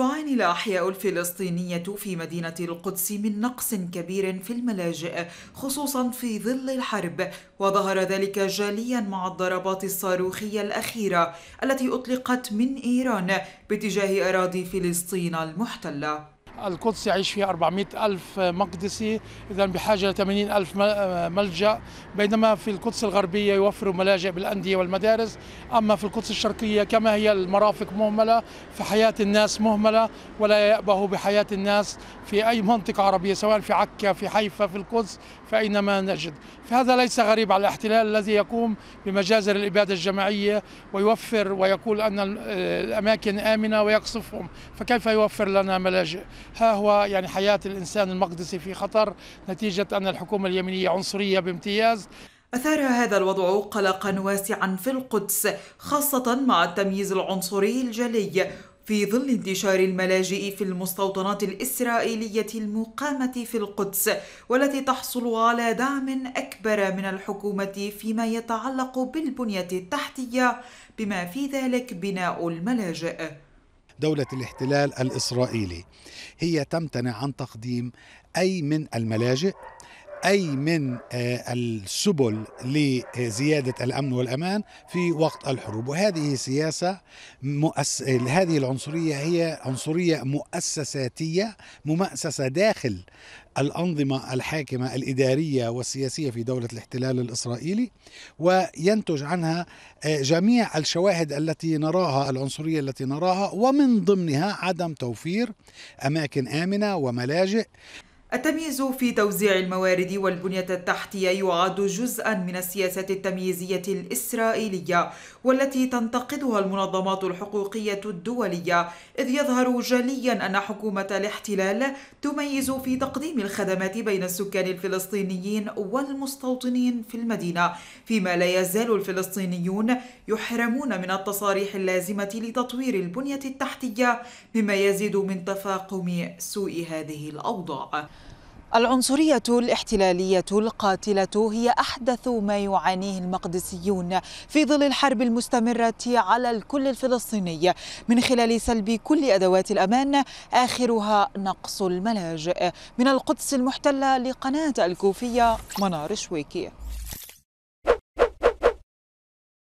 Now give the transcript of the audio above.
تعاني الأحياء الفلسطينية في مدينة القدس من نقص كبير في الملاجئ خصوصا في ظل الحرب وظهر ذلك جاليا مع الضربات الصاروخية الأخيرة التي أطلقت من إيران باتجاه أراضي فلسطين المحتلة القدس يعيش فيها 400 ألف مقدسي إذا بحاجة ل 80 ألف ملجأ بينما في القدس الغربية يوفروا ملاجئ بالأندية والمدارس أما في القدس الشرقية كما هي المرافق مهملة فحياة الناس مهملة ولا يأبه بحياة الناس في أي منطقة عربية سواء في عكا في حيفا في القدس فأينما نجد فهذا ليس غريب على الاحتلال الذي يقوم بمجازر الإبادة الجماعية ويوفر ويقول أن الأماكن آمنة ويقصفهم فكيف يوفر لنا ملاجئ ها هو يعني حياة الإنسان المقدسي في خطر نتيجة أن الحكومة اليمنية عنصرية بامتياز أثار هذا الوضع قلقا واسعا في القدس خاصة مع التمييز العنصري الجلي في ظل انتشار الملاجئ في المستوطنات الإسرائيلية المقامة في القدس والتي تحصل على دعم أكبر من الحكومة فيما يتعلق بالبنية التحتية بما في ذلك بناء الملاجئ دولة الاحتلال الإسرائيلي هي تمتنع عن تقديم أي من الملاجئ أي من آه، السبل لزيادة الأمن والأمان في وقت الحروب وهذه سياسة مؤس... هذه العنصرية هي عنصرية مؤسساتية ممأسسة داخل الأنظمة الحاكمة الإدارية والسياسية في دولة الاحتلال الإسرائيلي وينتج عنها آه، جميع الشواهد التي نراها العنصرية التي نراها ومن ضمنها عدم توفير أماكن آمنة وملاجئ التمييز في توزيع الموارد والبنية التحتية يعد جزءا من السياسات التمييزية الإسرائيلية والتي تنتقدها المنظمات الحقوقية الدولية إذ يظهر جليا أن حكومة الاحتلال تميز في تقديم الخدمات بين السكان الفلسطينيين والمستوطنين في المدينة فيما لا يزال الفلسطينيون يحرمون من التصاريح اللازمة لتطوير البنية التحتية مما يزيد من تفاقم سوء هذه الأوضاع العنصرية الاحتلالية القاتلة هي أحدث ما يعانيه المقدسيون في ظل الحرب المستمرة على الكل الفلسطيني من خلال سلب كل أدوات الأمان آخرها نقص الملاجئ من القدس المحتلة لقناة الكوفية منار شويكي